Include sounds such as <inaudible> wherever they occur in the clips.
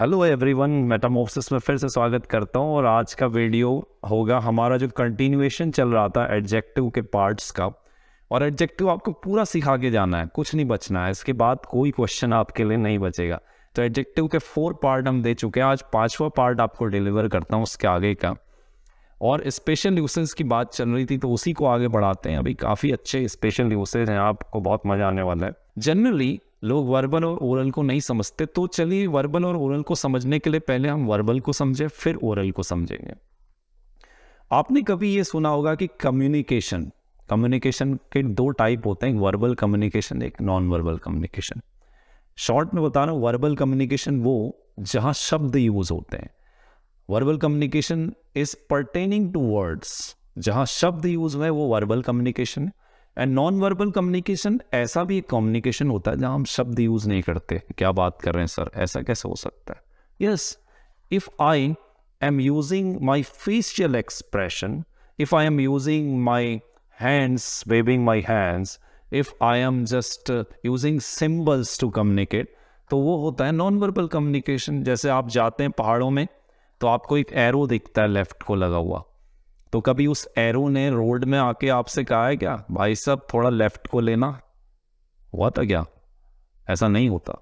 Hello everyone मेटामोसिस में फिर से स्वागत करता हूँ और आज का वीडियो होगा हमारा जो कंटिन्यूएशन चल रहा था एडजेक्टिव के पार्ट्स का और एडजेक्टिव आपको पूरा सिखा के जाना है कुछ नहीं बचना है इसके बाद कोई क्वेश्चन आपके लिए नहीं बचेगा तो एडजेक्टिव के फोर पार्ट हम दे चुके हैं आज पाँचवा पार्ट आपको डिलीवर करता हूँ उसके आगे का और स्पेशल यूसेज की बात चल रही थी तो उसी को आगे बढ़ाते हैं अभी काफ़ी अच्छे स्पेशल यूसेज हैं आपको बहुत मज़ा आने वाला है जनरली लोग वर्बल और ओरल को नहीं समझते तो चलिए वर्बल और ओरल को समझने के लिए पहले हम वर्बल को समझें फिर ओरल को समझेंगे आपने कभी ये सुना होगा कि कम्युनिकेशन कम्युनिकेशन के दो टाइप होते हैं वर्बल कम्युनिकेशन एक नॉन वर्बल कम्युनिकेशन शॉर्ट में बता रहा हूँ वर्बल कम्युनिकेशन वो जहाँ शब्द यूज होते हैं verbal communication is pertaining to words जहाँ शब्द यूज हुए वो वर्बल कम्युनिकेशन है एंड नॉन वर्बल कम्युनिकेशन ऐसा भी एक कम्युनिकेशन होता है जहाँ हम शब्द यूज़ नहीं करते क्या बात कर रहे हैं सर ऐसा कैसे हो सकता है yes if I am using my facial expression if I am using my hands waving my hands if I am just using symbols to communicate तो वो होता है नॉन वर्बल कम्युनिकेशन जैसे आप जाते हैं पहाड़ों में तो आपको एक एरो दिखता है लेफ्ट को लगा हुआ तो कभी उस एरो ने रोड में आके आपसे कहा है क्या भाई साहब थोड़ा लेफ्ट को लेना हुआ था क्या ऐसा नहीं होता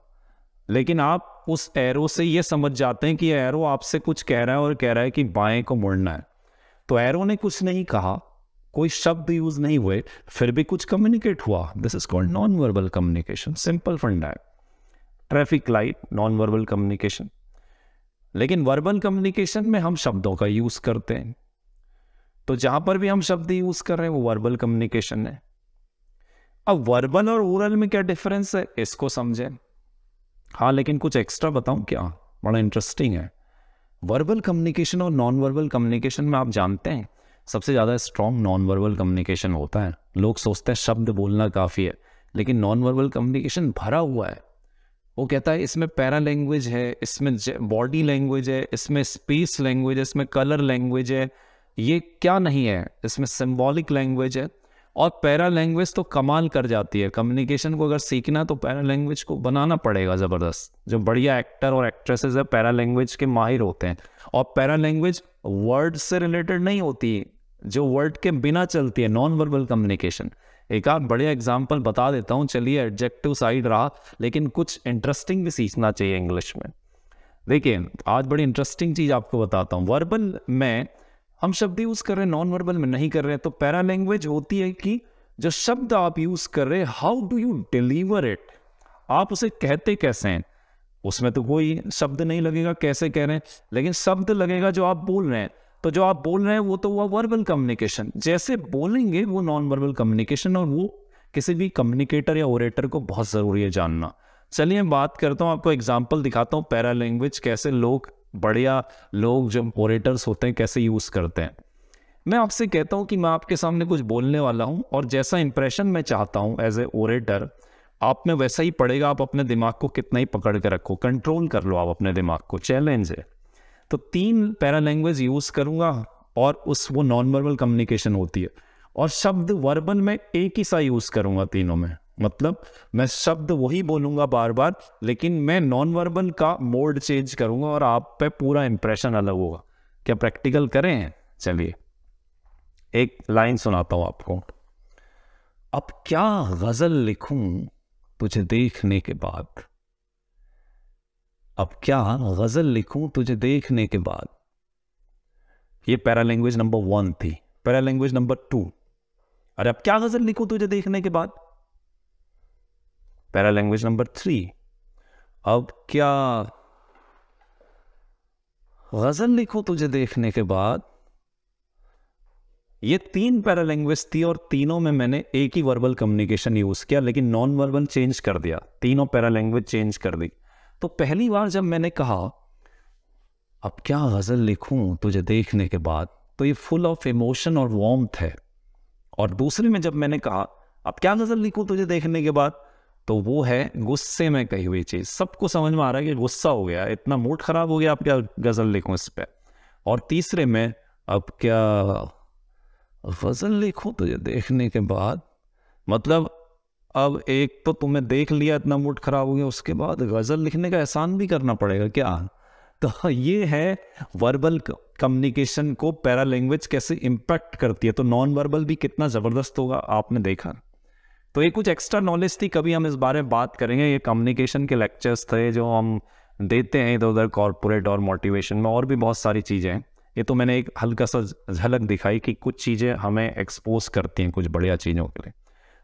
लेकिन आप उस एरो से ये समझ जाते हैं कि एरो आपसे कुछ कह रहा है और कह रहा है कि बाएं को मुड़ना है तो एरो ने कुछ नहीं कहा कोई शब्द यूज नहीं हुए फिर भी कुछ कम्युनिकेट हुआ this is called non verbal communication simple फंडा है traffic light non verbal communication लेकिन वर्बल कम्युनिकेशन में हम शब्दों का यूज करते हैं तो जहां पर भी हम शब्द यूज कर रहे हैं वो वर्बल कम्युनिकेशन है अब वर्बल और ओरल में क्या डिफरेंस है इसको समझें हाँ लेकिन कुछ एक्स्ट्रा बताऊं क्या बड़ा इंटरेस्टिंग है वर्बल कम्युनिकेशन और नॉन वर्बल कम्युनिकेशन में आप जानते हैं सबसे ज़्यादा स्ट्रॉन्ग नॉन वर्बल कम्युनिकेशन होता है लोग सोचते हैं शब्द बोलना काफ़ी है लेकिन नॉन वर्बल कम्युनिकेशन भरा हुआ है वो कहता है इसमें पैरा लैंग्वेज है इसमें बॉडी लैंग्वेज है इसमें स्पेस लैंग्वेज है इसमें कलर लैंग्वेज है ये क्या नहीं है इसमें सिम्बॉलिक लैंग्वेज है और पैरा लैंग्वेज तो कमाल कर जाती है कम्युनिकेशन को अगर सीखना तो पैरा लैंग्वेज को बनाना पड़ेगा ज़बरदस्त जो बढ़िया एक्टर और एक्ट्रेसेस है पैरा लैंग्वेज के माहिर होते हैं और पैरा लैंग्वेज वर्ड से रिलेटेड नहीं होती जो वर्ड के बिना चलती है नॉन वर्बल कम्युनिकेशन एक आध बढ़िया एग्जाम्पल बता देता हूँ चलिए एडजेक्टिव साइड रहा लेकिन कुछ इंटरेस्टिंग भी सीखना चाहिए इंग्लिश में देखिए आज बड़ी इंटरेस्टिंग चीज़ आपको बताता हूँ वर्बल में हम शब्द यूज़ कर रहे हैं नॉन वर्बल में नहीं कर रहे हैं तो पैरा लैंग्वेज होती है कि जो शब्द आप यूज़ कर रहे हैं how do you deliver it आप उसे कहते कैसे हैं उसमें तो कोई शब्द नहीं लगेगा कैसे कह रहे हैं लेकिन शब्द लगेगा जो आप बोल रहे हैं तो जो आप बोल रहे हैं वो तो हुआ वर्बल कम्युनिकेशन जैसे बोलेंगे वो नॉन वर्बल कम्युनिकेशन और वो किसी भी कम्युनिकेटर या ओरेटर को बहुत ज़रूरी है जानना चलिए बात करता हूँ आपको एग्जाम्पल दिखाता हूँ पैरा लैंग्वेज कैसे लोग बढ़िया लोग जो ओरेटर्स होते हैं कैसे यूज़ करते हैं मैं आपसे कहता हूँ कि मैं आपके सामने कुछ बोलने वाला हूँ और जैसा इंप्रेशन मैं चाहता हूँ एज ए ओरेटर आप में वैसा ही पड़ेगा आप अपने दिमाग को कितना ही पकड़ के रखो कंट्रोल कर लो आप अपने दिमाग को चैलेंज है तो तीन पैरा लैंग्वेज यूज़ करूँगा और उस वो नॉन वर्बल कम्युनिकेशन होती है और शब्द वर्बल में एक ही सा यूज़ करूँगा तीनों में मतलब मैं शब्द वही बोलूंगा बार बार लेकिन मैं नॉन वर्बल का मोड चेंज करूंगा और आप पे पूरा इंप्रेशन अलग होगा क्या प्रैक्टिकल करें चलिए एक लाइन सुनाता हूं आपको अब क्या गजल लिखूं तुझे देखने के बाद अब क्या गजल लिखूं तुझे देखने के बाद ये लैंग्वेज नंबर वन थी पैरा लैंग्वेज नंबर टू अरे अब क्या गजल लिखूं तुझे देखने के बाद पैरा लैंग्वेज नंबर थ्री अब क्या गजल लिखो तुझे देखने के बाद ये तीन पैरा लैंग्वेज थी और तीनों में मैंने एक ही वर्बल कम्युनिकेशन यूज किया लेकिन नॉन वर्बल चेंज कर दिया तीनों पैरा लैंग्वेज चेंज कर दी तो पहली बार जब मैंने कहा अब क्या गजल लिखूं तुझे देखने के बाद तो ये फुल ऑफ इमोशन और वॉम्थ है और दूसरे में जब मैंने कहा अब क्या गजल लिखूं तुझे देखने के बाद तो वो है गुस्से में कही हुई चीज़ सबको समझ में आ रहा है कि गुस्सा हो गया इतना मूड ख़राब हो गया आप क्या गज़ल लिखो इस पर और तीसरे में अब क्या गज़ल तो ये देखने के बाद मतलब अब एक तो तुमने देख लिया इतना मूड ख़राब हो गया उसके बाद गज़ल लिखने का एहसान भी करना पड़ेगा क्या तो ये है वर्बल कम्युनिकेशन को पैरा लैंग्वेज कैसे इम्पैक्ट करती है तो नॉन वर्बल भी कितना ज़बरदस्त होगा आपने देखा तो ये कुछ एक्स्ट्रा नॉलेज थी कभी हम इस बारे में बात करेंगे ये कम्युनिकेशन के लेक्चर्स थे जो हम देते हैं इधर उधर कॉरपोरेट और मोटिवेशन में और भी बहुत सारी चीज़ें हैं ये तो मैंने एक हल्का सा झलक दिखाई कि कुछ चीज़ें हमें एक्सपोज करती हैं कुछ बढ़िया चीज़ों के लिए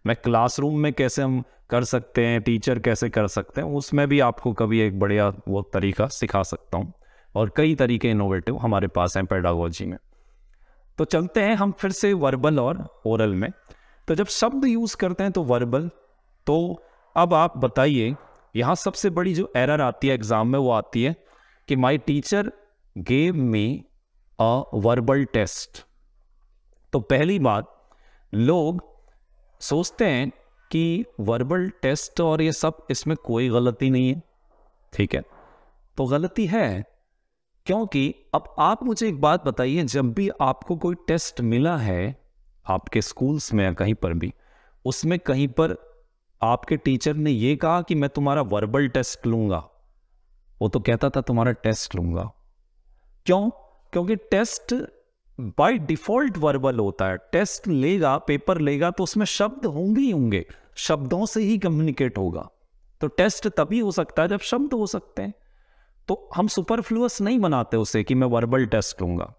मैं क्लासरूम में कैसे हम कर सकते हैं टीचर कैसे कर सकते हैं उसमें भी आपको कभी एक बढ़िया वो तरीका सिखा सकता हूँ और कई तरीके इनोवेटिव हमारे पास हैं पेडागोजी में तो चलते हैं हम फिर से वर्बल और ओरल में तो जब शब्द यूज़ करते हैं तो वर्बल तो अब आप बताइए यहाँ सबसे बड़ी जो एरर आती है एग्ज़ाम में वो आती है कि my teacher gave me a verbal test तो पहली बात लोग सोचते हैं कि वर्बल टेस्ट और ये सब इसमें कोई गलती नहीं है ठीक है तो गलती है क्योंकि अब आप मुझे एक बात बताइए जब भी आपको कोई टेस्ट मिला है आपके स्कूल्स में या कहीं पर भी उसमें कहीं पर आपके टीचर ने यह कहा कि मैं तुम्हारा वर्बल टेस्ट लूंगा वो तो कहता था तुम्हारा टेस्ट लूंगा क्यों क्योंकि टेस्ट बाय डिफॉल्ट वर्बल होता है टेस्ट लेगा पेपर लेगा तो उसमें शब्द होंगे ही होंगे शब्दों से ही कम्युनिकेट होगा तो टेस्ट तभी हो सकता है जब शब्द हो सकते हैं तो हम सुपरफ्लूस नहीं बनाते उसे कि मैं वर्बल टेस्ट लूंगा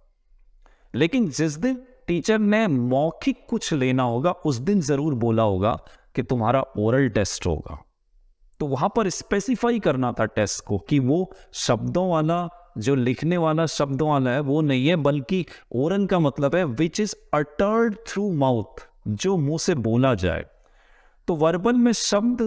लेकिन जिस दिन टीचर ने मौखिक कुछ लेना होगा उस दिन ज़रूर बोला होगा कि तुम्हारा ओरल टेस्ट होगा तो वहां पर स्पेसिफाई करना था टेस्ट को कि वो शब्दों वाला जो लिखने वाला शब्दों वाला है वो नहीं है बल्कि ओरल का मतलब है which is uttered through mouth जो मुंह से बोला जाए तो वर्बल में शब्द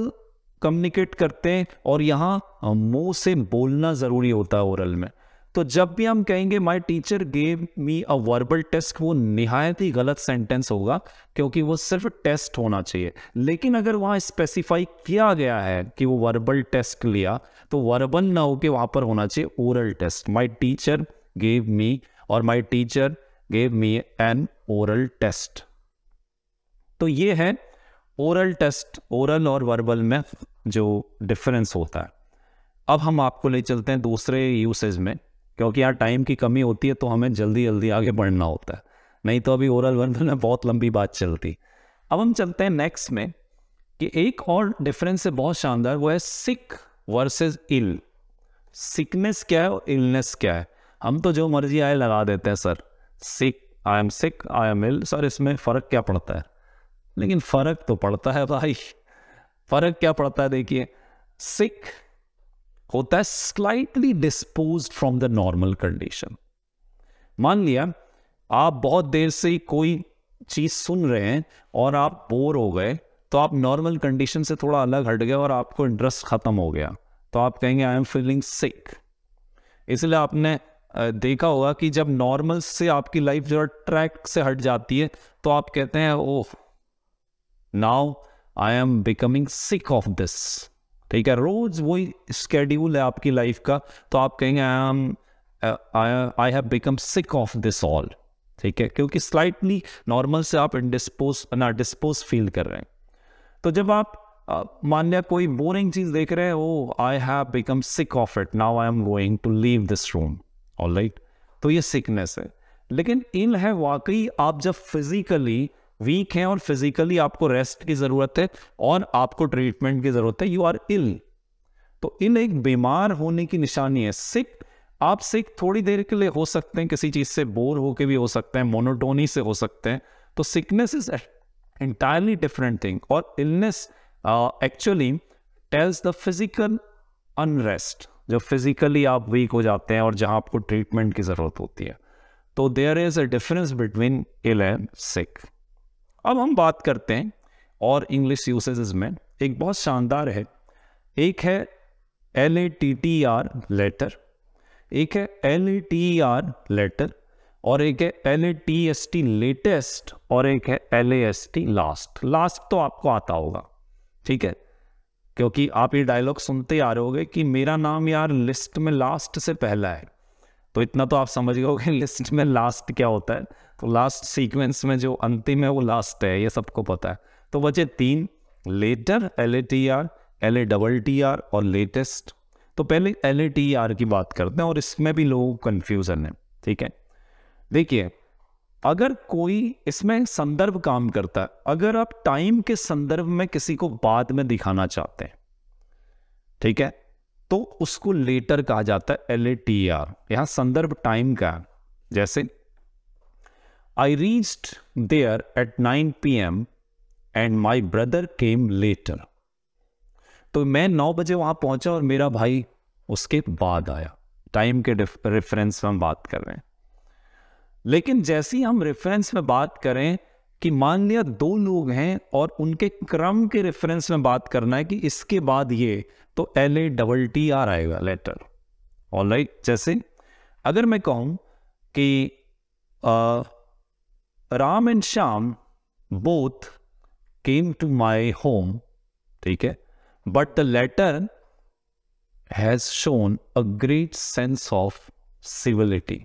कम्युनिकेट करते हैं और यहां मुंह से बोलना ज़रूरी होता है ओरल में तो जब भी हम कहेंगे my teacher gave me a verbal test वो निहायत ही गलत सेंटेंस होगा क्योंकि वो सिर्फ टेस्ट होना चाहिए लेकिन अगर वहाँ स्पेसिफाई किया गया है कि वो वर्बल टेस्ट लिया तो वर्बल ना होके वहाँ पर होना चाहिए oral test my teacher gave me और my teacher gave me an oral test तो ये है ओरल टेस्ट ओरल और वर्बल में जो डिफरेंस होता है अब हम आपको ले चलते हैं दूसरे यूसेज में क्योंकि यहाँ टाइम की कमी होती है तो हमें जल्दी जल्दी आगे बढ़ना होता है नहीं तो अभी ओरल वर्ण में बहुत लंबी बात चलती अब हम चलते हैं नेक्स्ट में कि एक और डिफरेंस है बहुत शानदार वो है सिक वर्सेस इल सिकनेस क्या है और इलनेस क्या है हम तो जो मर्जी आए लगा देते हैं sir sick I am sick I am ill sir इसमें फ़र्क क्या पड़ता है लेकिन फ़र्क तो पड़ता है भाई फ़र्क क्या पड़ता है देखिए सिख होता है slightly dispose from the normal condition मान लिया आप बहुत देर से कोई चीज सुन रहे हैं और आप बोर हो गए तो आप नॉर्मल कंडीशन से थोड़ा अलग हट गए और आपको इंटरेस्ट खत्म हो गया तो आप कहेंगे आई एम फीलिंग सिक इसलिए आपने देखा होगा कि जब नॉर्मल से आपकी लाइफ जो ट्रैक से हट जाती है तो आप कहते हैं oh now I am becoming sick of this ठीक है रोज वही स्केड्यूल है आपकी लाइफ का तो आप कहेंगे I am I have become sick of this all ठीक है क्योंकि स्लाइटली नॉर्मल से आप इनडिस्पोज ना डिस्पोज फील कर रहे हैं तो जब आप uh, मान लिया कोई बोरिंग चीज देख रहे हैं oh I have become sick of it now I am going to leave this room all right तो ये सिकनेस है लेकिन इन है वाकई आप जब फिजिकली वीक है और फिजिकली आपको रेस्ट की ज़रूरत है और आपको ट्रीटमेंट की ज़रूरत है यू आर इल तो इल एक बीमार होने की निशानी है सिक आप सिक थोड़ी देर के लिए हो सकते हैं किसी चीज़ से बोर होके भी हो सकते हैं मोनोटोनी से हो सकते हैं तो sickness is entirely different thing और illness actually tells the physical unrest जो फिजिकली आप वीक हो जाते हैं और जहां आपको ट्रीटमेंट की ज़रूरत होती है तो there is a difference between ill and sick अब हम बात करते हैं और इंग्लिश यूसेज में एक बहुत शानदार है एक है L A T T R letter एक है L A T R letter और एक है L A T S T latest और एक है L A S T last last तो आपको आता होगा ठीक है क्योंकि आप ये डायलॉग सुनते आ रहे हो कि मेरा नाम यार लिस्ट में लास्ट से पहला है तो इतना तो आप समझ गए कि लिस्ट <laughs> में लास्ट क्या होता है तो लास्ट सीक्वेंस में जो अंतिम है वो लास्ट है ये सबको पता है तो बचे तीन letter L A T R L A double T R और लेटेस्ट तो पहले एल ए टी आर की बात करते हैं और इसमें भी लोगों को कन्फ्यूज़न है ठीक है देखिए अगर कोई इसमें संदर्भ काम करता है अगर आप टाइम के संदर्भ में किसी को बाद में दिखाना चाहते हैं ठीक है तो उसको लेटर कहा जाता है एल ए टी आर यहां संदर्भ टाइम का जैसे I reached there at nine P M and my brother came later तो मैं नौ बजे वहां पहुंचा और मेरा भाई उसके बाद आया टाइम के रेफरेंस में हम बात कर रहे हैं लेकिन जैसी हम रेफरेंस में बात करें कि मान लिया दो लोग हैं और उनके क्रम के रेफरेंस में बात करना है कि इसके बाद ये तो L A double T R आएगा लेटर और लाइक जैसे अगर मैं कहूं कि आ, Ram and Shyam both came to my home ठीक है but the letter has shown a great sense of civility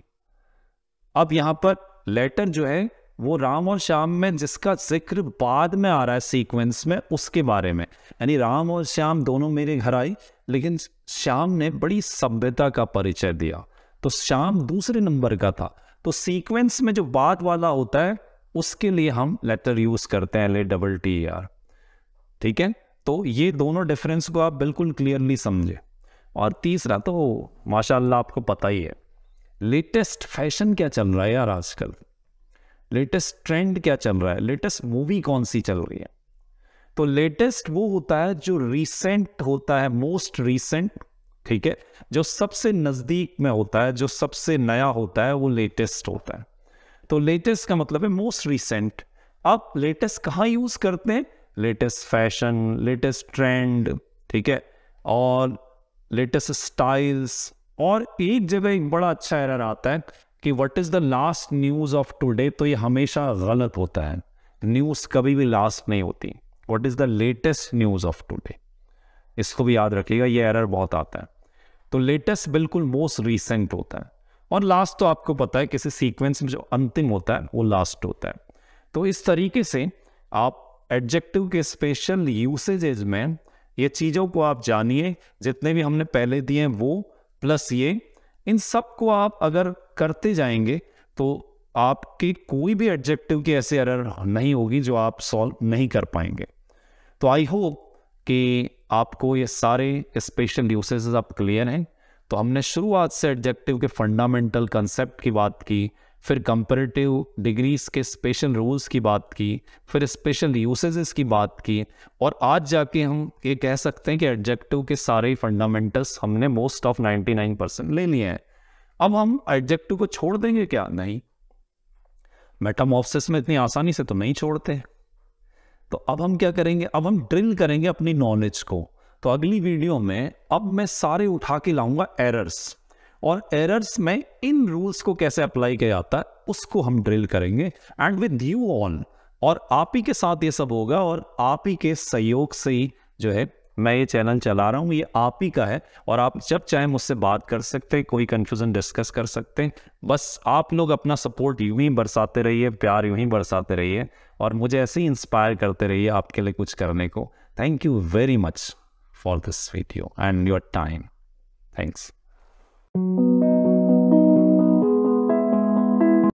अब यहां पर लेटर जो है वो राम और श्याम में जिसका जिक्र बाद में आ रहा है सीक्वेंस में उसके बारे में यानी राम और श्याम दोनों मेरे घर आई लेकिन श्याम ने बड़ी सभ्यता का परिचय दिया तो श्याम दूसरे नंबर का था तो सीक्वेंस में जो बाद वाला होता है उसके लिए हम लेटर यूज करते हैं ले डबल टी आर ठीक है तो ये दोनों डिफरेंस को आप बिल्कुल क्लियरली समझे और तीसरा तो माशाल्लाह आपको पता ही है लेटेस्ट फैशन क्या चल रहा है यार आजकल लेटेस्ट ट्रेंड क्या चल रहा है लेटेस्ट मूवी कौन सी चल रही है तो लेटेस्ट वो होता है जो रीसेंट होता है मोस्ट रीसेंट ठीक है जो सबसे नज़दीक में होता है जो सबसे नया होता है वो लेटेस्ट होता है तो लेटेस्ट का मतलब है मोस्ट रीसेंट आप लेटेस्ट कहाँ यूज़ करते हैं लेटेस्ट फैशन लेटेस्ट ट्रेंड ठीक है और लेटेस्ट स्टाइल्स और एक जगह एक बड़ा अच्छा एरर आता है कि what is the last news of today तो ये हमेशा गलत होता है न्यूज़ कभी भी लास्ट नहीं होती what is the latest news of today इसको भी याद रखिएगा ये एरर बहुत आता है तो लेटेस्ट बिल्कुल मोस्ट रिसेंट होता है और लास्ट तो आपको पता है किसी सीक्वेंस में जो अंतिम होता है वो लास्ट होता है तो इस तरीके से आप एडजेक्टिव के स्पेशल यूसेजेज में ये चीज़ों को आप जानिए जितने भी हमने पहले दिए हैं वो प्लस ये इन सब को आप अगर करते जाएंगे तो आपके कोई भी एडजेक्टिव की ऐसे एरर नहीं होगी जो आप सॉल्व नहीं कर पाएंगे तो आई होप कि आपको ये सारे स्पेशल यूसेज आप क्लियर हैं तो हमने शुरुआत से एडजेक्टिव के फंडामेंटल कंसेप्ट की बात की फिर कंपेरेटिव डिग्रीज के स्पेशल रूल्स की बात की फिर स्पेशल यूसेजेस की बात की और आज जाके हम ये कह सकते हैं कि एडजेक्टिव के सारे फंडामेंटल्स हमने मोस्ट ऑफ 99 परसेंट ले लिए हैं अब हम एडजेक्टिव को छोड़ देंगे क्या नहीं मेटामोफिस में इतनी आसानी से तो नहीं छोड़ते तो अब हम क्या करेंगे अब हम ड्रिल करेंगे अपनी नॉलेज को तो अगली वीडियो में अब मैं सारे उठा के लाऊंगा एरर्स और एरर्स में इन रूल्स को कैसे अप्लाई किया जाता है उसको हम ड्रिल करेंगे एंड विद यू ऑन और आप ही के साथ ये सब होगा और आप ही के सहयोग से ही जो है मैं ये चैनल चला रहा हूँ ये आप ही का है और आप जब चाहे मुझसे बात कर सकते हैं कोई कन्फ्यूज़न डिस्कस कर सकते हैं बस आप लोग अपना सपोर्ट यूं ही बरसाते रहिए प्यार यूं ही बरसाते रहिए और मुझे ऐसे ही इंस्पायर करते रहिए आपके लिए कुछ करने को thank you very much for this video and your time thanks Thank you.